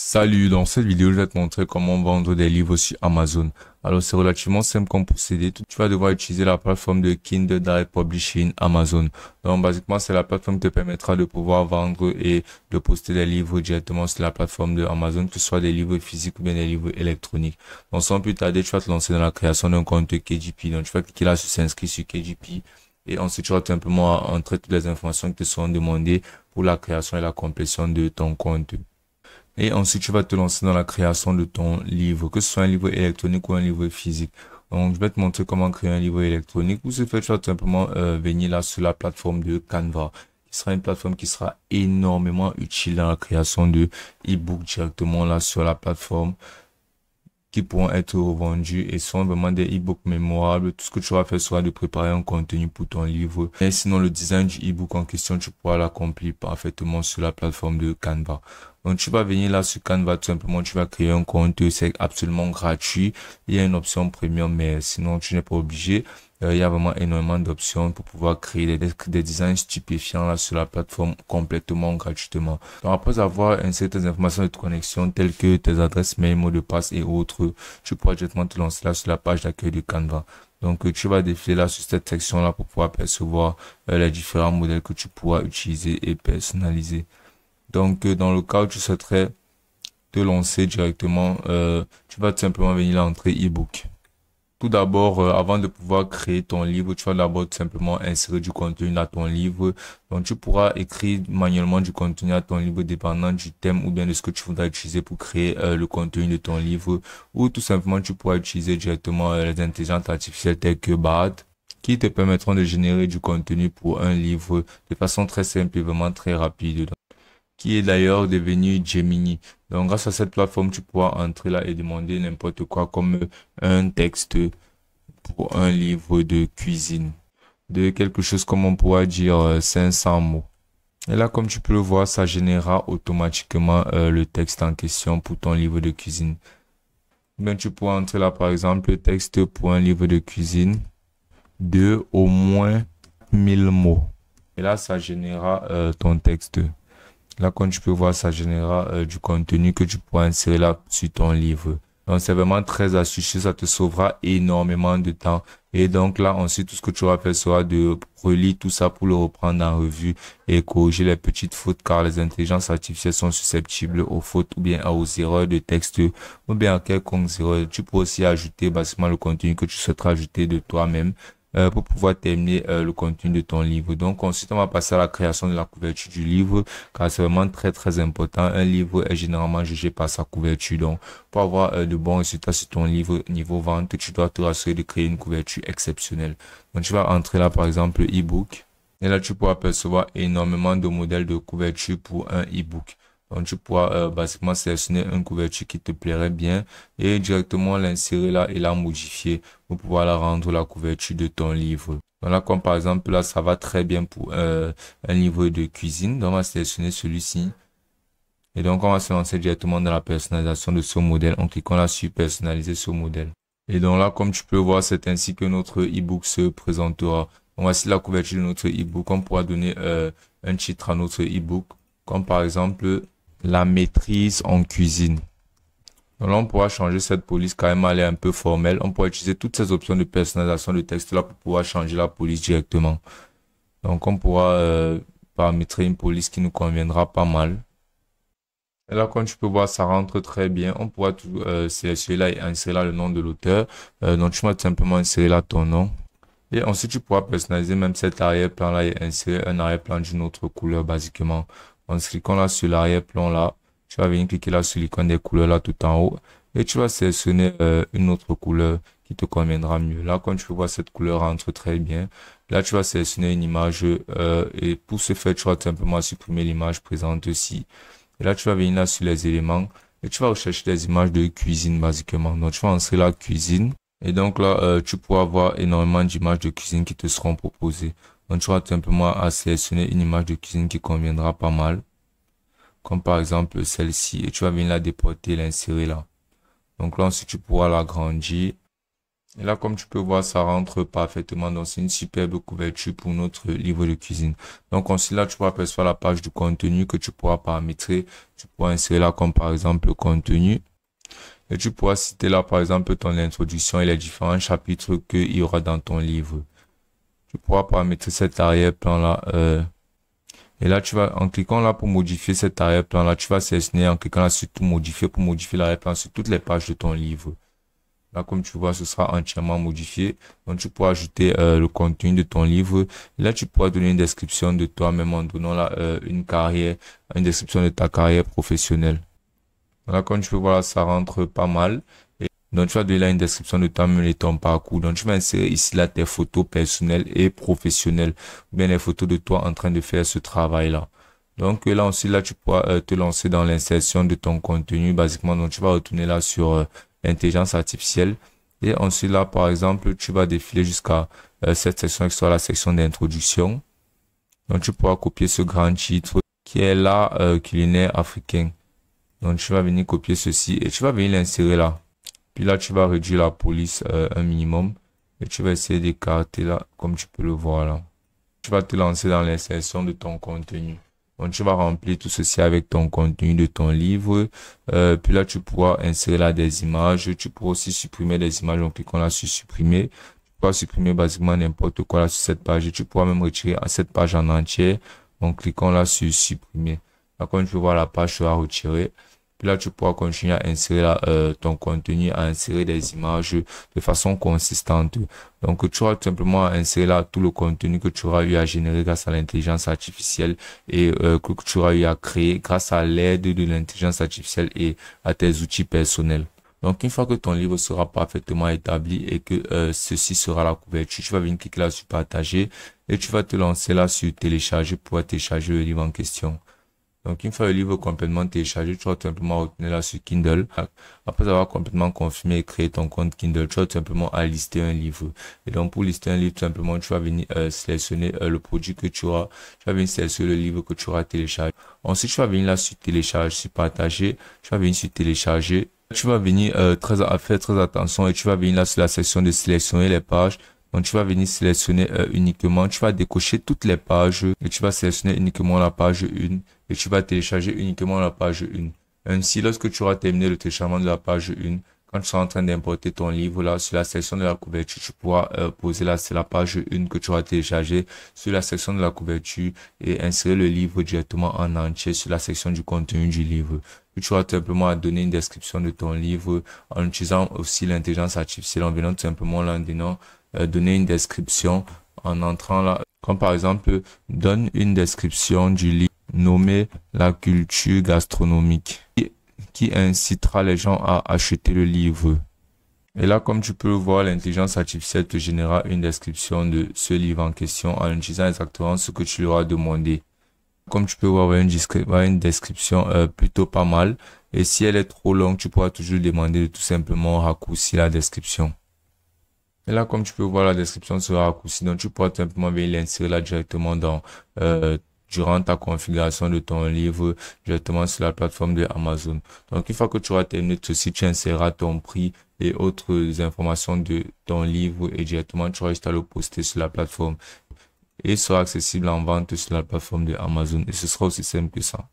Salut, dans cette vidéo, je vais te montrer comment vendre des livres sur Amazon. Alors, c'est relativement simple comme procédé. Tu vas devoir utiliser la plateforme de Kindle Direct Publishing Amazon. Donc, basiquement, c'est la plateforme qui te permettra de pouvoir vendre et de poster des livres directement sur la plateforme de Amazon, que ce soit des livres physiques ou bien des livres électroniques. Donc, sans plus tarder, tu vas te lancer dans la création d'un compte KGP. Donc, tu vas cliquer là sur s'inscrire sur KGP. Et ensuite, tu vas tout simplement entrer toutes les informations qui te sont demandées pour la création et la complétion de ton compte. Et ensuite, tu vas te lancer dans la création de ton livre, que ce soit un livre électronique ou un livre physique. Donc, je vais te montrer comment créer un livre électronique. Ou ce fait, tu vas tout simplement euh, venir là sur la plateforme de Canva, qui sera une plateforme qui sera énormément utile dans la création de e books directement là sur la plateforme qui pourront être revendus et sont vraiment des e-books mémorables. Tout ce que tu vas faire sera de préparer un contenu pour ton livre. Et sinon, le design du e-book en question, tu pourras l'accomplir parfaitement sur la plateforme de Canva. Donc, tu vas venir là sur Canva, tout simplement, tu vas créer un compte, c'est absolument gratuit. Il y a une option premium, mais sinon, tu n'es pas obligé. Euh, il y a vraiment énormément d'options pour pouvoir créer des, des designs stupéfiants là sur la plateforme complètement gratuitement. Donc, après avoir inséré tes informations de connexion telles que tes adresses mail, mot de passe et autres, tu pourras directement te lancer là sur la page d'accueil de Canva. Donc, tu vas défiler là sur cette section là pour pouvoir percevoir euh, les différents modèles que tu pourras utiliser et personnaliser. Donc, euh, dans le cas où tu souhaiterais te lancer directement, euh, tu vas tout simplement venir à l'entrée ebook. Tout d'abord, euh, avant de pouvoir créer ton livre, tu vas d'abord tout simplement insérer du contenu à ton livre. Donc, tu pourras écrire manuellement du contenu à ton livre dépendant du thème ou bien de ce que tu voudras utiliser pour créer le contenu de ton livre. Ou tout simplement, tu pourras utiliser directement les intelligences artificielles telles que BARD qui te permettront de générer du contenu pour un livre de façon très simple et vraiment très rapide qui est d'ailleurs devenu Gemini. Donc, grâce à cette plateforme, tu pourras entrer là et demander n'importe quoi comme un texte pour un livre de cuisine. De quelque chose comme on pourra dire 500 euh, mots. Et là, comme tu peux le voir, ça générera automatiquement euh, le texte en question pour ton livre de cuisine. Ben, tu pourras entrer là, par exemple, le texte pour un livre de cuisine de au moins 1000 mots. Et là, ça générera euh, ton texte. Là, quand tu peux voir, ça générera euh, du contenu que tu pourras insérer là sur ton livre. Donc, c'est vraiment très astucieux. Ça te sauvera énormément de temps. Et donc là, ensuite, tout ce que tu auras fait sera de relire tout ça pour le reprendre en revue et corriger les petites fautes car les intelligences artificielles sont susceptibles aux fautes ou bien aux erreurs de texte ou bien à quelconque erreur. Tu peux aussi ajouter basiquement le contenu que tu souhaites ajouter de toi-même. Euh, pour pouvoir terminer euh, le contenu de ton livre. Donc ensuite, on va passer à la création de la couverture du livre, car c'est vraiment très très important. Un livre est généralement jugé par sa couverture. Donc pour avoir euh, de bons résultats sur ton livre niveau vente, tu dois te rassurer de créer une couverture exceptionnelle. Donc tu vas entrer là par exemple e-book. Et là, tu pourras percevoir énormément de modèles de couverture pour un e-book. Donc tu pourras euh, basiquement sélectionner une couverture qui te plairait bien et directement l'insérer là et la modifier pour pouvoir la rendre la couverture de ton livre. Donc là comme par exemple là ça va très bien pour euh, un livre de cuisine. Donc on va sélectionner celui-ci. Et donc on va se lancer directement dans la personnalisation de ce modèle en cliquant là sur personnaliser ce modèle. Et donc là comme tu peux voir c'est ainsi que notre e-book se présentera. va voici la couverture de notre e-book. On pourra donner euh, un titre à notre e-book. comme par exemple la maîtrise en cuisine. Donc on pourra changer cette police même, elle est un peu formelle. On pourra utiliser toutes ces options de personnalisation de texte là pour pouvoir changer la police directement. Donc on pourra euh, paramétrer une police qui nous conviendra pas mal. Et là, comme tu peux voir, ça rentre très bien. On pourra tout euh, là et insérer là le nom de l'auteur. Euh, donc tu vas simplement insérer là ton nom. Et ensuite, tu pourras personnaliser même cet arrière-plan là et insérer un arrière-plan d'une autre couleur, basiquement. En cliquant là sur l'arrière-plan là, tu vas venir cliquer là sur l'icône des couleurs là tout en haut et tu vas sélectionner euh, une autre couleur qui te conviendra mieux. Là, quand tu vois cette couleur entre très bien. Là, tu vas sélectionner une image euh, et pour ce faire, tu vas simplement supprimer l'image présente aussi. Et là, tu vas venir là sur les éléments et tu vas rechercher des images de cuisine basiquement. Donc, tu vas entrer la cuisine et donc là, euh, tu pourras avoir énormément d'images de cuisine qui te seront proposées. Donc, tu vas simplement à sélectionner une image de cuisine qui conviendra pas mal. Comme par exemple celle-ci. Et tu vas venir la déporter, l'insérer là. Donc là, ensuite, tu pourras l'agrandir. Et là, comme tu peux voir, ça rentre parfaitement. Donc, c'est une superbe couverture pour notre livre de cuisine. Donc, ensuite, là, tu pourras apercevoir la page du contenu que tu pourras paramétrer. Tu pourras insérer là, comme par exemple, le contenu. Et tu pourras citer là, par exemple, ton introduction et les différents chapitres qu'il y aura dans ton livre tu pourras paramétrer cet arrière-plan là. Euh. et là, tu vas, en cliquant là pour modifier cet arrière-plan là, tu vas sélectionner en cliquant là sur tout modifier pour modifier l'arrière-plan sur toutes les pages de ton livre. Là, comme tu vois, ce sera entièrement modifié. Donc, tu pourras ajouter euh, le contenu de ton livre. là, tu pourras donner une description de toi-même en donnant là euh, une carrière, une description de ta carrière professionnelle. Là, comme tu peux voir, ça rentre pas mal. Donc, tu vas donner là une description de toi-même et ton parcours. Donc, tu vas insérer ici là tes photos personnelles et professionnelles. Ou bien les photos de toi en train de faire ce travail-là. Donc, là ensuite, là, tu pourras euh, te lancer dans l'insertion de ton contenu. Basiquement, donc, tu vas retourner là sur l'intelligence euh, intelligence artificielle. Et ensuite, là, par exemple, tu vas défiler jusqu'à euh, cette section qui sera la section d'introduction. Donc, tu pourras copier ce grand titre qui est là, culinaire africain. Donc, tu vas venir copier ceci et tu vas venir l'insérer là. Puis là, tu vas réduire la police euh, un minimum. Et tu vas essayer d'écarter là, comme tu peux le voir là. Tu vas te lancer dans l'insertion de ton contenu. Donc, tu vas remplir tout ceci avec ton contenu de ton livre. Euh, puis là, tu pourras insérer là des images. Tu pourras aussi supprimer des images en cliquant là sur supprimer. Tu pourras supprimer basiquement n'importe quoi là sur cette page. Et tu pourras même retirer cette page en entier en cliquant là sur supprimer. Là, comme tu peux voir, la page sera retirée. Puis là, tu pourras continuer à insérer euh, ton contenu, à insérer des images de façon consistante. Donc, tu auras tout simplement insérer là tout le contenu que tu auras eu à générer grâce à l'intelligence artificielle et euh, que tu auras eu à créer grâce à l'aide de l'intelligence artificielle et à tes outils personnels. Donc, une fois que ton livre sera parfaitement établi et que euh, ceci sera la couverture, tu vas venir cliquer là sur partager et tu vas te lancer là sur télécharger pour télécharger le livre en question. Donc, une fois le livre complètement téléchargé, tu vas simplement retenir là sur Kindle. Après avoir complètement confirmé et créé ton compte Kindle, tu vas tout simplement à lister un livre. Et donc, pour lister un livre, tout simplement, tu vas venir euh, sélectionner euh, le produit que tu auras. Tu vas venir sélectionner le livre que tu auras téléchargé. Ensuite, tu vas venir là sur Télécharger, sur partager. Tu vas venir sur télécharger. Tu vas venir euh, très, faire très attention et tu vas venir là sur la section de sélectionner les pages. Donc, tu vas venir sélectionner euh, uniquement, tu vas décocher toutes les pages et tu vas sélectionner uniquement la page 1 et tu vas télécharger uniquement la page 1. Ainsi, lorsque tu auras terminé le téléchargement de la page 1, quand tu seras en train d'importer ton livre là sur la section de la couverture tu pourras euh, poser là c'est la page 1 que tu auras téléchargée sur la section de la couverture et insérer le livre directement en entier sur la section du contenu du livre tu auras tout simplement à donner une description de ton livre en utilisant aussi l'intelligence artificielle en venant tout simplement en donnant euh, donner une description en entrant là. Comme par exemple, donne une description du livre nommé La culture gastronomique qui incitera les gens à acheter le livre. Et là, comme tu peux voir, l'intelligence artificielle te générera une description de ce livre en question en utilisant exactement ce que tu lui as demandé. Comme tu peux voir, une, une description euh, plutôt pas mal. Et si elle est trop longue, tu pourras toujours demander de tout simplement raccourcir la description. Et là, comme tu peux voir, la description sera raccourcie. Donc, tu pourras simplement venir l'insérer là directement dans, euh, durant ta configuration de ton livre directement sur la plateforme de Amazon. Donc, une fois que tu auras terminé ceci, tu inséreras ton prix et autres informations de ton livre et directement tu auras juste à le poster sur la plateforme et sera accessible en vente sur la plateforme de Amazon. Et ce sera aussi simple que ça.